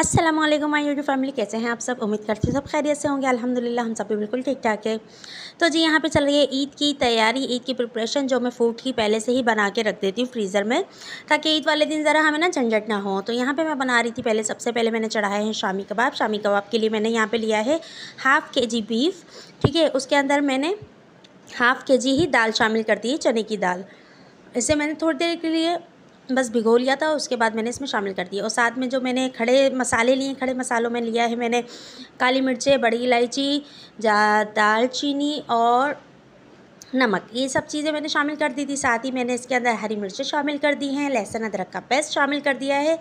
अस्सलाम वालेकुम my YouTube family कैसे हैं आप सब उम्मीद करती हूँ सब खैरियत से होंगे अल्हम्दुलिल्लाह हम सब भी बिल्कुल ठीक ठाक है तो जी यहाँ पे चल रही है ईद की तैयारी ईद की प्रिपरेशन जो मैं फूड की पहले से ही बना के रख देती हूँ फ्रीज़र में ताकि ईद वाले दिन ज़रा हमें ना झंझट ना हो तो यहाँ पर मैं बना रही थी पहले सबसे पहले मैंने चढ़ाए हैं शामी कबाब शामी कबाब के लिए मैंने यहाँ पर लिया है हाफ़ के जी बीफ ठीक है उसके अंदर मैंने हाफ़ के जी ही दाल शामिल कर दी है चने की दाल इसे मैंने थोड़ी देर के लिए बस भिगो लिया था उसके बाद मैंने इसमें शामिल कर दिया और साथ में जो मैंने खड़े मसाले लिए खड़े मसालों में लिया है मैंने काली मिर्चें बड़ी इलायची दालचीनी और नमक ये सब चीज़ें मैंने शामिल कर दी थी साथ ही मैंने इसके अंदर हरी मिर्च शामिल कर दी हैं लहसुन अदरक का पेस्ट शामिल कर दिया है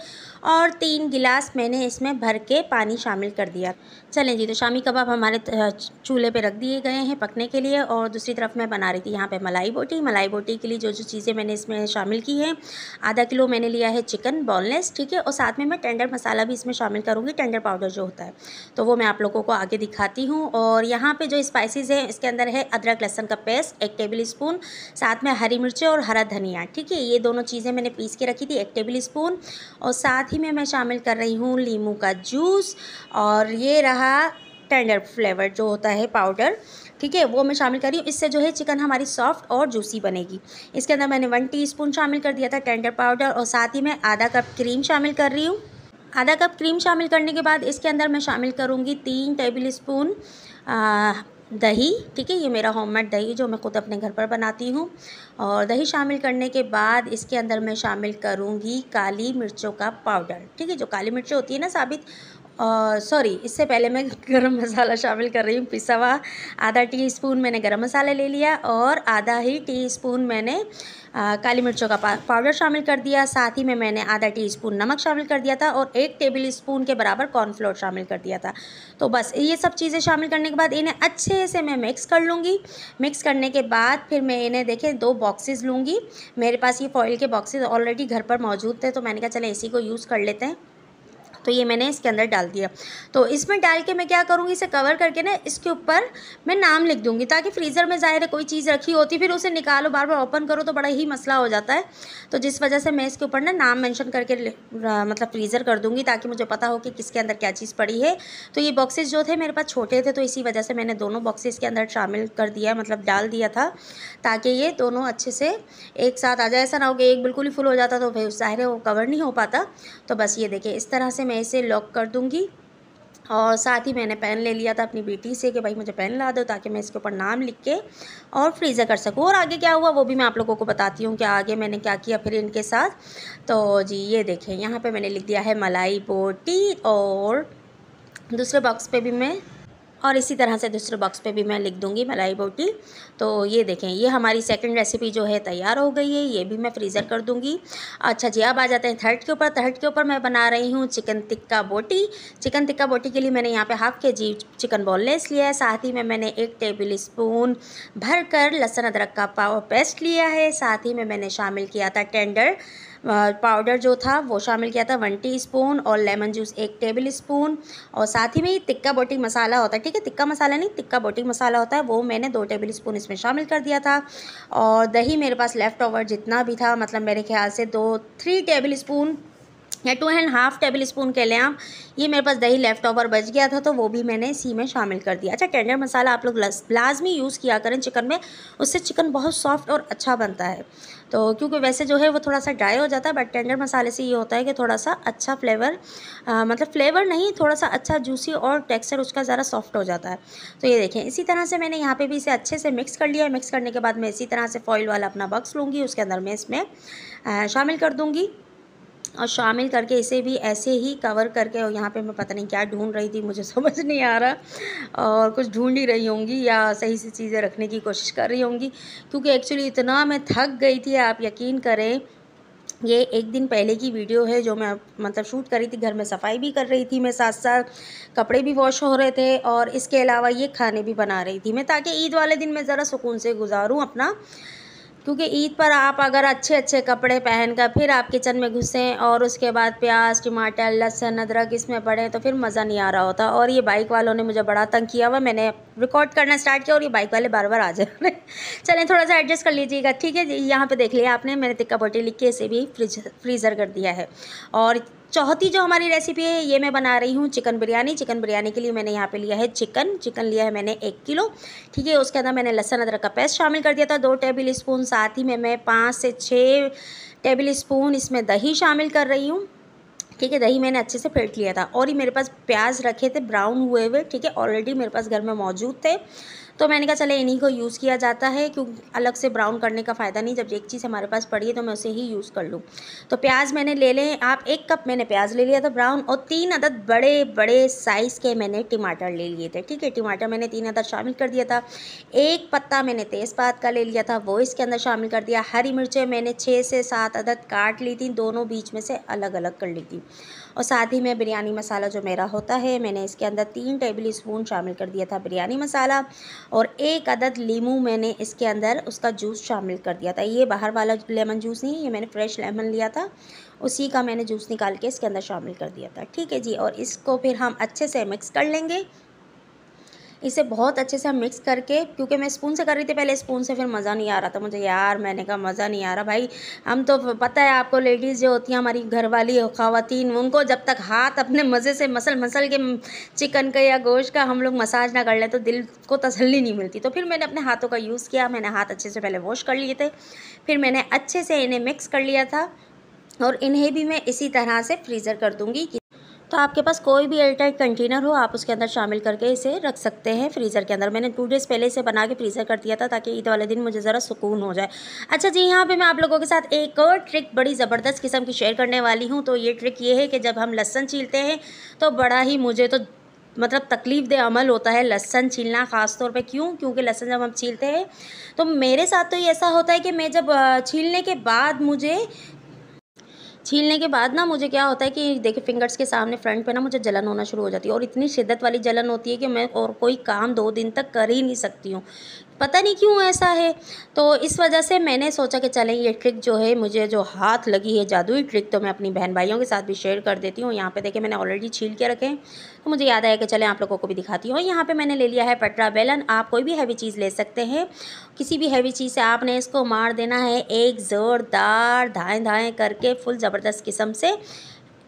और तीन गिलास मैंने इसमें भर के पानी शामिल कर दिया चलें जी तो शामी कबाब हमारे चूल्हे पर रख दिए गए हैं पकने के लिए और दूसरी तरफ मैं बना रही थी यहाँ पर मलाई बोटी मलाई बोटी के लिए जो जो चीज़ें मैंने इसमें शामिल की हैं आधा किलो मैंने लिया है चिकन बॉनलेस ठीक है और साथ में मैं टेंडर मसाला भी इसमें शामिल करूँगी टेंडर पाउडर जो होता है तो वो मैं आप लोगों को आगे दिखाती हूँ और यहाँ पर जो स्पाइसेस हैं इसके अंदर है अदरक लहसन का पेस्ट एक टेबल स्पून साथ में हरी मिर्चें और हरा धनिया ठीक है ये दोनों चीज़ें मैंने पीस के रखी थी एक टेबल स्पून और साथ ही में मैं शामिल कर रही हूँ लीमू का जूस और ये रहा टेंडर फ्लेवर जो होता है पाउडर ठीक है वो मैं शामिल कर रही हूँ इससे जो है चिकन हमारी सॉफ्ट और जूसी बनेगी इसके अंदर मैंने वन टीस्पून शामिल कर दिया था टेंडर पाउडर और साथ ही मैं आधा कप क्रीम शामिल कर रही हूँ आधा कप क्रीम शामिल करने के बाद इसके अंदर मैं शामिल करूँगी तीन टेबल स्पून दही ठीक है ये मेरा होममेड दही जो मैं ख़ुद अपने घर पर बनाती हूँ और दही शामिल करने के बाद इसके अंदर मैं शामिल करूँगी काली मिर्चों का पाउडर ठीक है जो काली मिर्चें होती है ना साबित और सॉरी इससे पहले मैं गरम मसाला शामिल कर रही हूँ पिसा हुआ आधा टी स्पून मैंने गरम मसाला ले लिया और आधा ही टी स्पून मैंने आ, काली मिर्चों का पाउडर शामिल कर दिया साथ ही में मैंने आधा टी स्पून नमक शामिल कर दिया था और एक टेबल स्पून के बराबर कॉर्नफ्लोर शामिल कर दिया था तो बस ये सब चीज़ें शामिल करने के बाद इन्हें अच्छे से मैं मिक्स कर लूँगी मिक्स करने के बाद फिर मैं इन्हें देखें दो बॉक्सेस लूँगी मेरे पास ये फॉइल के बॉक्सेज ऑलरेडी घर पर मौजूद थे तो मैंने कहा चले इसी को यूज़ कर लेते हैं तो ये मैंने इसके अंदर डाल दिया तो इसमें डाल के मैं क्या करूँगी इसे कवर करके ना इसके ऊपर मैं नाम लिख दूँगी ताकि फ्रीज़र में ज़ाहिर है कोई चीज़ रखी होती फिर उसे निकालो बार बार ओपन करो तो बड़ा ही मसला हो जाता है तो जिस वजह से मैं इसके ऊपर ना नाम मैंशन करके मतलब फ्रीज़र कर दूँगी ताकि मुझे पता हो कि किसके अंदर क्या चीज़ पड़ी है तो ये बॉक्सेज जो थे मेरे पास छोटे थे तो इसी वजह से मैंने दोनों बॉक्सेज के अंदर शामिल कर दिया मतलब डाल दिया था ताकि ये दोनों अच्छे से एक साथ आ जाए ऐसा ना हो कि एक बिल्कुल ही फुल हो जाता तो फिर ज़ाहिर है वो कवर नहीं हो पाता तो बस ये देखिए इस तरह से मैं मैं इसे लॉक कर दूँगी और साथ ही मैंने पेन ले लिया था अपनी बेटी से कि भाई मुझे पेन ला दो ताकि मैं इसके ऊपर नाम लिख के और फ्रीज़र कर सकूँ और आगे क्या हुआ वो भी मैं आप लोगों को बताती हूँ कि आगे मैंने क्या किया फिर इनके साथ तो जी ये देखें यहाँ पे मैंने लिख दिया है मलाई बोटी और दूसरे बॉक्स पे भी मैं और इसी तरह से दूसरे बॉक्स पे भी मैं लिख दूँगी मलाई बोटी तो ये देखें ये हमारी सेकंड रेसिपी जो है तैयार हो गई है ये भी मैं फ्रीज़र कर दूँगी अच्छा जी अब आ जाते हैं थर्ड के ऊपर थर्ड के ऊपर मैं बना रही हूँ चिकन टिक्का बोटी चिकन टिक्का बोटी के लिए मैंने यहाँ पर हाफ के जी चिकन बॉनलेस लिया है साथ ही में मैंने एक टेबल स्पून भर कर लहसुन अदरक का पाव पेस्ट लिया है साथ ही में मैंने शामिल किया था टेंडर पाउडर जो था वो शामिल किया था वन टी स्पून और लेमन जूस एक टेबल स्पून और साथ ही में ये तिक्का बोटिंग मसाला होता है ठीक है तिक्का मसाला नहीं तिक्का बोटिंग मसाला होता है वो मैंने दो टेबल स्पून इसमें शामिल कर दिया था और दही मेरे पास लेफ़्ट ओवर जितना भी था मतलब मेरे ख्याल से दो थ्री टेबल स्पून या two and half tablespoon कह लें आप ये मेरे पास दही लेफ्ट ओवर बच गया था तो वो भी मैंने इसी में शामिल कर दिया अच्छा टेंडर मसाला आप लोग लाजमी यूज़ किया करें चिकन में उससे चिकन बहुत सॉफ्ट और अच्छा बनता है तो क्योंकि वैसे जो है वो थोड़ा सा ड्राई हो जाता है बट टेंडर मसाले से ये होता है कि थोड़ा सा अच्छा फ्लेवर आ, मतलब फ्लेवर नहीं थोड़ा सा अच्छा जूसी और टेक्सचर उसका ज़रा सॉफ्ट हो जाता है तो ये देखें इसी तरह से मैंने यहाँ पे भी इसे अच्छे से मिक्स कर लिया मिक्स करने के बाद मैं इसी तरह से फॉइल वाला अपना बक्स लूँगी उसके अंदर मैं इसमें आ, शामिल कर दूँगी और शामिल करके इसे भी ऐसे ही कवर करके और यहाँ पे मैं पता नहीं क्या ढूंढ रही थी मुझे समझ नहीं आ रहा और कुछ ढूंढ ही रही होंगी या सही से चीज़ें रखने की कोशिश कर रही होंगी क्योंकि एक्चुअली इतना मैं थक गई थी आप यकीन करें ये एक दिन पहले की वीडियो है जो मैं मतलब शूट कर रही थी घर में सफाई भी कर रही थी मैं साथ साथ कपड़े भी वॉश हो रहे थे और इसके अलावा ये खाने भी बना रही थी मैं ताकि ईद वाले दिन मैं ज़रा सुकून से गुजारूँ अपना क्योंकि ईद पर आप अगर अच्छे अच्छे कपड़े पहनकर फिर आप किचन में घुसें और उसके बाद प्याज टमाटर लहसुन अदरक इसमें पड़े तो फिर मज़ा नहीं आ रहा होता और ये बाइक वालों ने मुझे बड़ा तंग किया हुआ मैंने रिकॉर्ड करना स्टार्ट किया और ये बाइक वाले बार बार आ जा रहे चलें थोड़ा सा एडजस्ट कर लीजिएगा ठीक है यहाँ पर देख लिया आपने मैंने तिक्का बोटी लिख के इसे भी फ्रीज फ्रीज़र कर दिया है और चौथी जो हमारी रेसिपी है ये मैं बना रही हूँ चिकन बिरयानी चिकन बिरयानी के लिए मैंने यहाँ पे लिया है चिकन चिकन लिया है मैंने एक किलो ठीक है उसके अंदर मैंने लहसन अदरक का पेस्ट शामिल कर दिया था दो टेबल स्पून साथ ही में मैं पाँच से छः टेबल स्पून इसमें दही शामिल कर रही हूँ ठीक है दही मैंने अच्छे से फेंट लिया था और ही मेरे पास प्याज रखे थे ब्राउन हुए हुए ठीक है ऑलरेडी मेरे पास घर में मौजूद थे तो मैंने कहा चले इन्हीं को यूज़ किया जाता है क्योंकि अलग से ब्राउन करने का फ़ायदा नहीं जब एक चीज़ हमारे पास पड़ी है तो मैं उसे ही यूज़ कर लूँ तो प्याज मैंने ले लें आप एक कप मैंने प्याज ले लिया था ब्राउन और तीन अदद बड़े बड़े साइज़ के मैंने टमाटर ले लिए थे ठीक है टमाटर मैंने तीन अदद शामिल कर दिया था एक पत्ता मैंने तेज़पात का ले लिया था वो इसके अंदर शामिल कर दिया हरी मिर्चें मैंने छः से सात अदद काट ली थी दोनों बीच में से अलग अलग कर ली थी और साथ ही में बिरयानी मसाला जो मेरा होता है मैंने इसके अंदर तीन टेबल स्पून शामिल कर दिया था बिरयानी मसाला और एक अदद लीमू मैंने इसके अंदर उसका जूस शामिल कर दिया था ये बाहर वाला लेमन जूस नहीं ये मैंने फ्रेश लेमन लिया था उसी का मैंने जूस निकाल के इसके अंदर शामिल कर दिया था ठीक है जी और इसको फिर हम अच्छे से मिक्स कर लेंगे इसे बहुत अच्छे से हम मिक्स करके क्योंकि मैं स्पून से कर रही थी पहले स्पून से फिर मज़ा नहीं आ रहा था मुझे यार मैंने कहा मज़ा नहीं आ रहा भाई हम तो पता है आपको लेडीज़ जो होती हैं हमारी घर वाली खातन उनको जब तक हाथ अपने मज़े से मसल मसल के चिकन का या गोश्त का हम लोग मसाज ना कर लें तो दिल को तसली नहीं मिलती तो फिर मैंने अपने हाथों का यूज़ किया मैंने हाथ अच्छे से पहले वॉश कर लिए थे फिर मैंने अच्छे से इन्हें मिक्स कर लिया था और इन्हें भी मैं इसी तरह से फ्रीज़र कर दूँगी तो आपके पास कोई भी एयरटाइट कंटेनर हो आप उसके अंदर शामिल करके इसे रख सकते हैं फ्रीज़र के अंदर मैंने टू डेज़ पहले इसे बना के फ्रीज़र कर दिया था ताकि ईद वाले दिन मुझे ज़रा सुकून हो जाए अच्छा जी यहाँ पे मैं आप लोगों के साथ एक और ट्रिक बड़ी ज़बरदस्त किस्म की शेयर करने वाली हूँ तो ये ट्रिक ये है कि जब हम लहसन छीलते हैं तो बड़ा ही मुझे तो मतलब तकलीफ दे अमल होता है लहसन छीलना ख़ास तौर पे क्यों क्योंकि लहसन जब हम छीलते हैं तो मेरे साथ तो ये ऐसा होता है कि मैं जब छीलने के बाद मुझे छीलने के बाद ना मुझे क्या होता है कि देखिए फिंगर्स के सामने फ्रंट पे ना मुझे जलन होना शुरू हो जाती है और इतनी शिद्दत वाली जलन होती है कि मैं और कोई काम दो दिन तक कर ही नहीं सकती हूँ पता नहीं क्यों ऐसा है तो इस वजह से मैंने सोचा कि चलें ये ट्रिक जो है मुझे जो हाथ लगी है जादुई ट्रिक तो मैं अपनी बहन भाइयों के साथ भी शेयर कर देती हूँ यहाँ पे देखें मैंने ऑलरेडी छील के रखे हैं तो मुझे याद आया कि चलें आप लोगों को भी दिखाती हूँ यहाँ पे मैंने ले लिया है पटरा बेलन आप कोई भी हैवी चीज़ ले सकते हैं किसी भी हैवी चीज़ से आपने इसको मार देना है एक ज़ोरदार धाएँ धाएँ करके फुल ज़बरदस्त किस्म से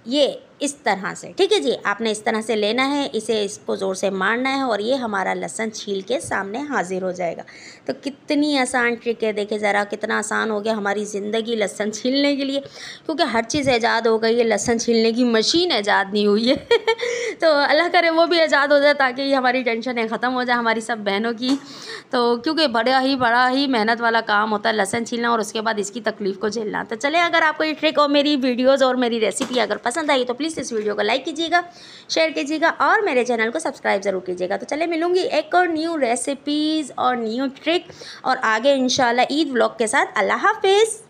ये इस तरह से ठीक है जी आपने इस तरह से लेना है इसे इसको ज़ोर से मारना है और ये हमारा लहसन छील के सामने हाजिर हो जाएगा तो कितनी आसान ट्रिक है देखे ज़रा कितना आसान हो गया हमारी ज़िंदगी लहसन छीलने के लिए क्योंकि हर चीज़ ऐजाद हो गई है लहसन छीलने की मशीन ऐजाद नहीं हुई है तो अल्लाह करे वो भी ऐजाद हो जाए ताकि हमारी टेंशन ख़त्म हो जाए हमारी सब बहनों की तो क्योंकि बड़ा ही बड़ा ही मेहनत वाला काम होता है लहसन छीलना और उसके बाद इसकी तकलीफ़ को झेलना तो चले अगर आपको ये ट्रिक और मेरी वीडियोज़ और मेरी रेसिपी अगर पसंद आई तो प्लीज़ प्लीज़ इस वीडियो को लाइक कीजिएगा शेयर कीजिएगा और मेरे चैनल को सब्सक्राइब ज़रूर कीजिएगा तो चले मिलूँगी एक और न्यू रेसिपीज़ और न्यू ट्रिक और आगे इन ईद ब्लॉग के साथ अल्लाह हाफिज़